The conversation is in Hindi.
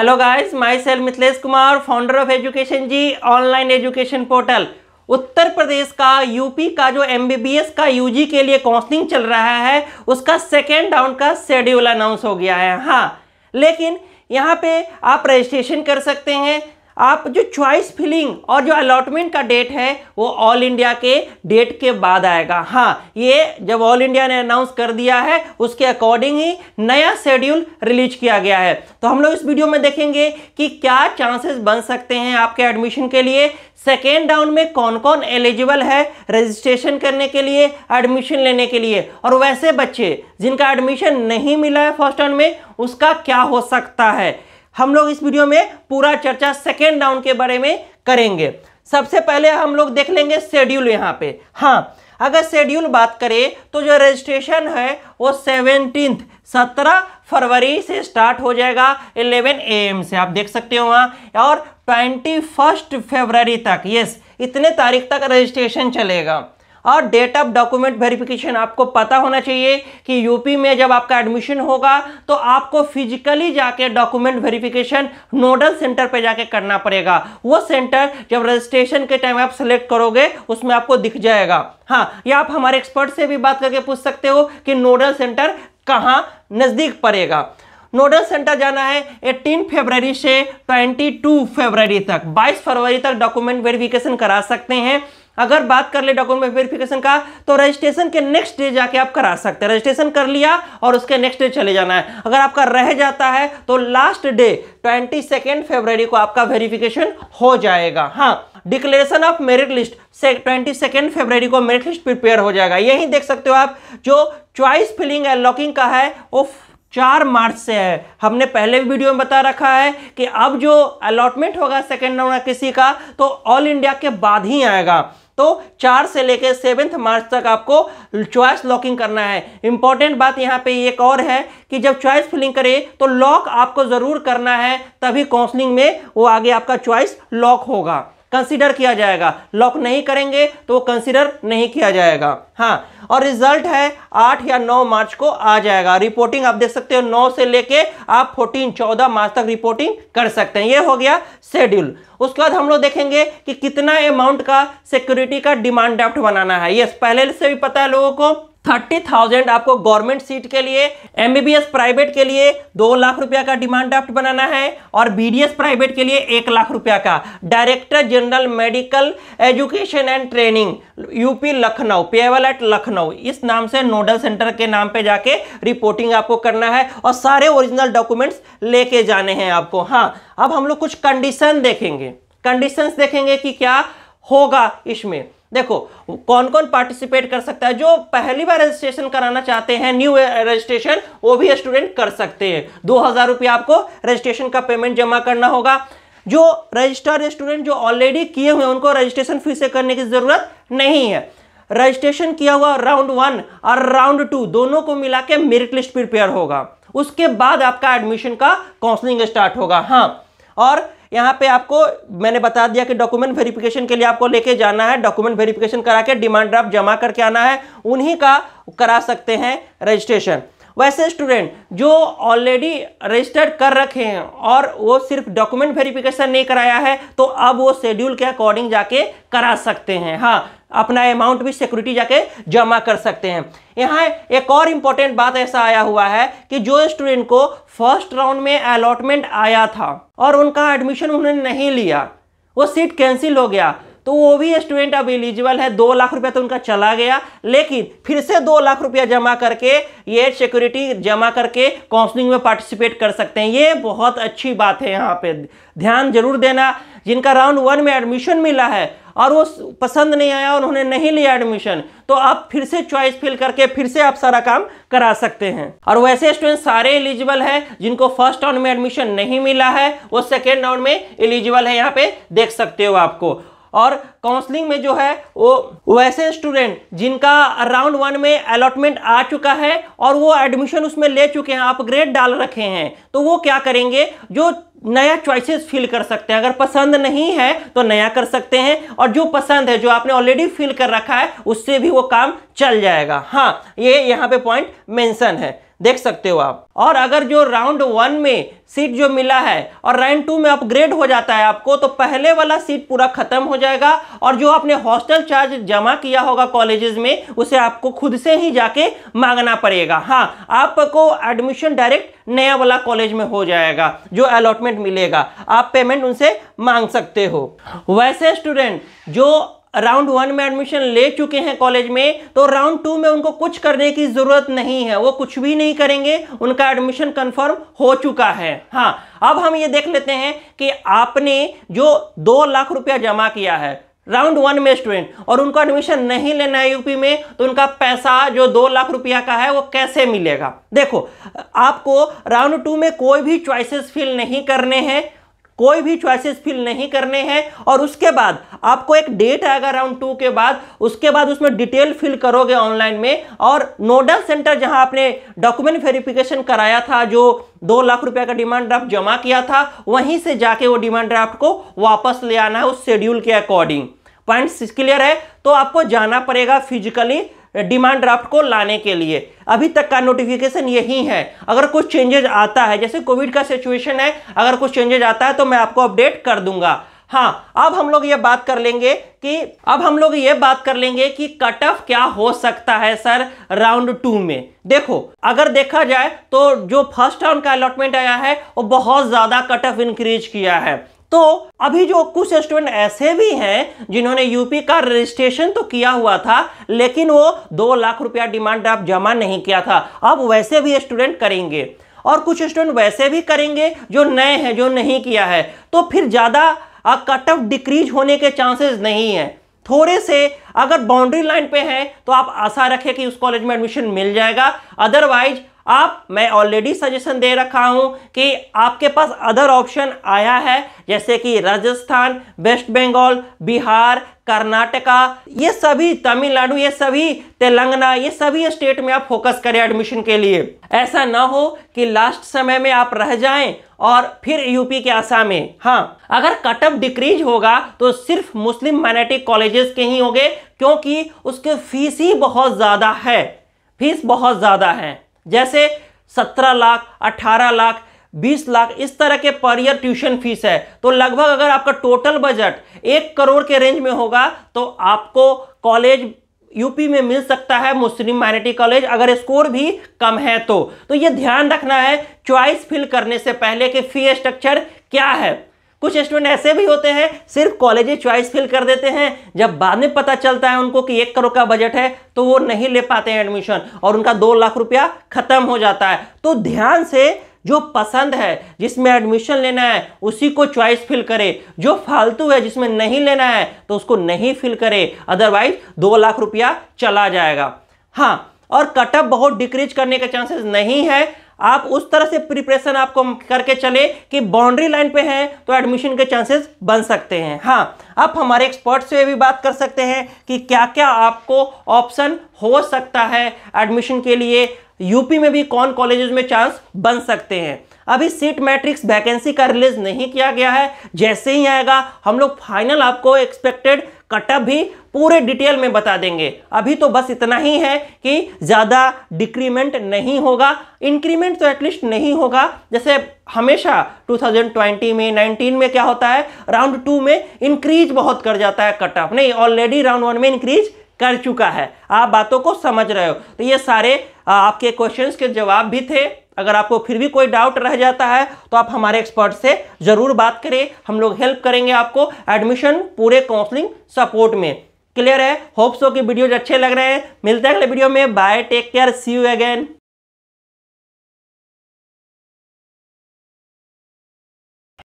hello guys my self Mithilesh Kumar founder of education ji online education portal Uttar Pradesh का यूपी का जो एमबीबीएस का यूजी के लिए काउंसलिंग चल रहा है उसका सेकेंड राउंड का शेड्यूल अनाउंस हो गया है हाँ लेकिन यहाँ पे आप रजिस्ट्रेशन कर सकते हैं आप जो चॉइस फिलिंग और जो अलॉटमेंट का डेट है वो ऑल इंडिया के डेट के बाद आएगा हाँ ये जब ऑल इंडिया ने अनाउंस कर दिया है उसके अकॉर्डिंग ही नया शेड्यूल रिलीज किया गया है तो हम लोग इस वीडियो में देखेंगे कि क्या चांसेस बन सकते हैं आपके एडमिशन के लिए सेकेंड राउंड में कौन कौन एलिजिबल है रजिस्ट्रेशन करने के लिए एडमिशन लेने के लिए और वैसे बच्चे जिनका एडमिशन नहीं मिला है फर्स्ट राउंड में उसका क्या हो सकता है हम लोग इस वीडियो में पूरा चर्चा सेकेंड राउंड के बारे में करेंगे सबसे पहले हम लोग देख लेंगे शेड्यूल यहाँ पे हाँ अगर शेड्यूल बात करें तो जो रजिस्ट्रेशन है वो सेवनटीन सत्रह फरवरी से स्टार्ट हो जाएगा ए एम से आप देख सकते हो वहाँ और ट्वेंटी फर्स्ट फेबररी तक यस इतने तारीख तक रजिस्ट्रेशन चलेगा और डेट ऑफ डॉक्यूमेंट वेरिफिकेशन आपको पता होना चाहिए कि यूपी में जब आपका एडमिशन होगा तो आपको फिजिकली जाके डॉक्यूमेंट वेरिफिकेशन नोडल सेंटर पे जाके करना पड़ेगा वो सेंटर जब रजिस्ट्रेशन के टाइम आप सेलेक्ट करोगे उसमें आपको दिख जाएगा हाँ या आप हमारे एक्सपर्ट से भी बात करके पूछ सकते हो कि नोडल सेंटर कहाँ नज़दीक पड़ेगा नोडल सेंटर जाना है 18 फरवरी से 22 फरवरी तक 22 फरवरी तक डॉक्यूमेंट वेरिफिकेशन करा सकते हैं अगर बात कर ले डॉक्यूमेंट वेरिफिकेशन का तो रजिस्ट्रेशन के नेक्स्ट डे जाके आप करा सकते हैं रजिस्ट्रेशन कर लिया और उसके नेक्स्ट डे चले जाना है अगर आपका रह जाता है तो last day twenty second February को आपका वेरिफिकेशन हो जाएगा हाँ डिक्लेरेशन ऑफ मेरिट लिस्ट से ट्वेंटी सेकेंड फेब्रवरी को मेरिट लिस्ट प्रिपेयर हो जाएगा यही देख सकते हो आप जो चॉइस फिलिंग एंड लॉकिंग का है वो चार मार्च से है हमने पहले भी वीडियो में बता रखा है कि अब जो अलॉटमेंट होगा सेकेंड नंबर किसी का तो ऑल इंडिया के बाद ही आएगा तो चार से लेकर सेवेंथ मार्च तक आपको चॉइस लॉकिंग करना है इंपॉर्टेंट बात यहाँ पे एक और है कि जब चॉइस फिलिंग करे तो लॉक आपको ज़रूर करना है तभी काउंसलिंग में वो आगे आपका चॉइस लॉक होगा कंसिडर किया जाएगा लॉक नहीं करेंगे तो वो कंसिडर नहीं किया जाएगा हाँ और रिजल्ट है आठ या नौ मार्च को आ जाएगा रिपोर्टिंग आप देख सकते हो नौ से लेके आप फोर्टीन चौदह मार्च तक रिपोर्टिंग कर सकते हैं ये हो गया शेड्यूल उसके बाद हम लोग देखेंगे कि कितना अमाउंट का सिक्योरिटी का डिमांड ड्राफ्ट बनाना है ये पहले से भी पता है लोगों को थर्टी थाउजेंड आपको गवर्नमेंट सीट के लिए एमबीबीएस प्राइवेट के लिए दो लाख रुपया का डिमांड ड्राफ्ट बनाना है और बीडीएस प्राइवेट के लिए एक लाख रुपया का director general medical education and training UP Lucknow payable at Lucknow इस नाम से नोडल सेंटर के नाम पे जाके रिपोर्टिंग आपको करना है और सारे ओरिजिनल डॉक्यूमेंट्स लेके जाने हैं आपको हाँ अब हम लोग कुछ कंडीशन देखेंगे कंडीशन देखेंगे कि क्या होगा इसमें देखो कौन कौन पार्टिसिपेट कर सकता है जो पहली बार रजिस्ट्रेशन कराना चाहते हैं न्यू रजिस्ट्रेशन वो भी स्टूडेंट कर सकते हैं दो हज़ार रुपया आपको रजिस्ट्रेशन का पेमेंट जमा करना होगा जो रजिस्टर्ड स्टूडेंट जो ऑलरेडी किए हुए उनको रजिस्ट्रेशन फी से करने की ज़रूरत नहीं है रजिस्ट्रेशन किया हुआ राउंड वन और राउंड टू दोनों को मिला के मेरिट लिस्ट प्रिपेयर होगा उसके बाद आपका एडमिशन का काउंसलिंग स्टार्ट होगा हाँ और यहाँ पे आपको मैंने बता दिया कि डॉक्यूमेंट वेरिफिकेशन के लिए आपको लेके जाना है डॉक्यूमेंट वेरिफिकेशन करा के डिमांड ड्राफ्ट जमा करके आना है उन्हीं का करा सकते हैं रजिस्ट्रेशन वैसे स्टूडेंट जो ऑलरेडी रजिस्टर्ड कर रखे हैं और वो सिर्फ डॉक्यूमेंट वेरिफिकेशन नहीं कराया है तो अब वो शेड्यूल के अकॉर्डिंग जाके करा सकते हैं हाँ अपना अमाउंट भी सिक्योरिटी जाके जमा कर सकते हैं यहाँ एक और इम्पॉर्टेंट बात ऐसा आया हुआ है कि जो स्टूडेंट को फर्स्ट राउंड में अलॉटमेंट आया था और उनका एडमिशन उन्होंने नहीं लिया वो सीट कैंसिल हो गया तो वो भी स्टूडेंट अब एलिजिबल है दो लाख रुपया तो उनका चला गया लेकिन फिर से दो लाख रुपया जमा करके ये सिक्योरिटी जमा करके काउंसलिंग में पार्टिसिपेट कर सकते हैं ये बहुत अच्छी बात है यहाँ पे ध्यान जरूर देना जिनका राउंड वन में एडमिशन मिला है और वो पसंद नहीं आया और उन्होंने नहीं लिया एडमिशन तो आप फिर से चॉइस फिल करके फिर से आप सारा काम करा सकते हैं और वैसे स्टूडेंट सारे एलिजिबल है जिनको फर्स्ट राउंड में एडमिशन नहीं मिला है वो सेकेंड राउंड में एलिजिबल है यहाँ पे देख सकते हो आपको और काउंसलिंग में जो है वो वैसे स्टूडेंट जिनका राउंड वन में अलॉटमेंट आ चुका है और वो एडमिशन उसमें ले चुके हैं अपग्रेड डाल रखे हैं तो वो क्या करेंगे जो नया चॉइसेस फील कर सकते हैं अगर पसंद नहीं है तो नया कर सकते हैं और जो पसंद है जो आपने ऑलरेडी फील कर रखा है उससे भी वो काम चल जाएगा हाँ ये यहाँ पे पॉइंट मेंशन है देख सकते हो आप और अगर जो राउंड वन में सीट जो मिला है और राउंड टू में अपग्रेड हो जाता है आपको तो पहले वाला सीट पूरा खत्म हो जाएगा और जो आपने हॉस्टल चार्ज जमा किया होगा कॉलेजेस में उसे आपको खुद से ही जाके मांगना पड़ेगा हाँ आपको एडमिशन डायरेक्ट नया वाला कॉलेज में हो जाएगा जो अलॉटमेंट मिलेगा आप पेमेंट उनसे मांग सकते हो वैसे स्टूडेंट जो राउंड वन में एडमिशन ले चुके हैं कॉलेज में तो राउंड टू में उनको कुछ करने की ज़रूरत नहीं है वो कुछ भी नहीं करेंगे उनका एडमिशन कंफर्म हो चुका है हाँ अब हम ये देख लेते हैं कि आपने जो दो लाख रुपया जमा किया है राउंड वन में स्टूडेंट और उनको एडमिशन नहीं लेना है यूपी में तो उनका पैसा जो दो लाख रुपया का है वो कैसे मिलेगा देखो आपको राउंड टू में कोई भी चॉइसेस फिल नहीं करने हैं कोई भी चॉइसेस फिल नहीं करने हैं और उसके बाद आपको एक डेट आएगा राउंड टू के बाद उसके बाद उसमें डिटेल फिल करोगे ऑनलाइन में और नोडल सेंटर जहां आपने डॉक्यूमेंट वेरिफिकेशन कराया था जो दो लाख रुपए का डिमांड ड्राफ्ट जमा किया था वहीं से जाके वो डिमांड ड्राफ्ट को वापस ले आना है उस शेड्यूल के अकॉर्डिंग पॉइंट क्लियर है तो आपको जाना पड़ेगा फिजिकली डिमांड ड्राफ्ट को लाने के लिए अभी तक का नोटिफिकेशन यही है अगर कुछ चेंजेज आता है जैसे कोविड का सिचुएशन है अगर कुछ चेंजेज आता है तो मैं आपको अपडेट कर दूंगा हाँ अब हम लोग ये बात कर लेंगे कि अब हम लोग ये बात कर लेंगे कि कट ऑफ क्या हो सकता है सर राउंड टू में देखो अगर देखा जाए तो जो फर्स्ट राउंड का अलॉटमेंट आया है वो बहुत ज़्यादा कट ऑफ इंक्रीज किया है तो अभी जो कुछ स्टूडेंट ऐसे भी हैं जिन्होंने यूपी का रजिस्ट्रेशन तो किया हुआ था लेकिन वो दो लाख रुपया डिमांड ड्राफ्ट जमा नहीं किया था अब वैसे भी स्टूडेंट करेंगे और कुछ स्टूडेंट वैसे भी करेंगे जो नए हैं जो नहीं किया है तो फिर ज़्यादा कट ऑफ डिक्रीज होने के चांसेस नहीं है थोड़े से अगर बाउंड्री लाइन पे हैं तो आप आशा रखें कि उस कॉलेज में एडमिशन मिल जाएगा अदरवाइज आप मैं ऑलरेडी सजेशन दे रखा हूं कि आपके पास अदर ऑप्शन आया है जैसे कि राजस्थान वेस्ट बंगाल बिहार कर्नाटका ये सभी तमिलनाडु ये सभी तेलंगाना ये सभी स्टेट में आप फोकस करें एडमिशन के लिए ऐसा ना हो कि लास्ट समय में आप रह जाएं और फिर यूपी के आशा में हाँ अगर कट ऑफ डिक्रीज होगा तो सिर्फ मुस्लिम माइनॉरिटी कॉलेजेस के ही होंगे क्योंकि उसके फीस ही बहुत ज़्यादा है फीस बहुत ज़्यादा है जैसे सत्रह लाख अट्ठारह लाख बीस लाख इस तरह के पर ईयर ट्यूशन फीस है तो लगभग अगर आपका टोटल बजट एक करोड़ के रेंज में होगा तो आपको कॉलेज यूपी में मिल सकता है मुस्लिम माइनॉरिटी कॉलेज अगर स्कोर भी कम है तो तो ये ध्यान रखना है चॉइस फिल करने से पहले कि फी स्ट्रक्चर क्या है कुछ स्टूडेंट ऐसे भी होते हैं सिर्फ कॉलेज चॉइस फिल कर देते हैं जब बाद में पता चलता है उनको कि एक करोड़ का बजट है तो वो नहीं ले पाते हैं एडमिशन और उनका दो लाख रुपया खत्म हो जाता है तो ध्यान से जो पसंद है जिसमें एडमिशन लेना है उसी को चॉइस फिल करे जो फालतू है जिसमें नहीं लेना है तो उसको नहीं फिल करे अदरवाइज दो लाख रुपया चला जाएगा हाँ और कटअप बहुत डिक्रीज करने के चांसेस नहीं है आप उस तरह से प्रिपरेशन आपको करके चले कि बाउंड्री लाइन पे हैं तो एडमिशन के चांसेस बन सकते हैं हाँ आप हमारे एक्सपर्ट से भी बात कर सकते हैं कि क्या क्या आपको ऑप्शन हो सकता है एडमिशन के लिए यूपी में भी कौन कॉलेजेस में चांस बन सकते हैं अभी सीट मैट्रिक्स वैकेंसी का रिलीज नहीं किया गया है जैसे ही आएगा हम लोग फाइनल आपको एक्सपेक्टेड कटअप भी पूरे डिटेल में बता देंगे अभी तो बस इतना ही है कि ज़्यादा डिक्रीमेंट नहीं होगा इंक्रीमेंट तो एटलीस्ट नहीं होगा जैसे हमेशा 2020 में 19 में क्या होता है राउंड टू में इंक्रीज बहुत कर जाता है कटअप नहीं ऑलरेडी राउंड वन में इंक्रीज कर चुका है आप बातों को समझ रहे हो तो ये सारे आपके क्वेश्चंस के जवाब भी थे अगर आपको फिर भी कोई डाउट रह जाता है तो आप हमारे एक्सपर्ट से ज़रूर बात करें हम लोग हेल्प करेंगे आपको एडमिशन पूरे काउंसलिंग सपोर्ट में क्लियर है होप्स हो कि वीडियोज अच्छे लग रहे हैं मिलते हैं अगले वीडियो में bye take care see you again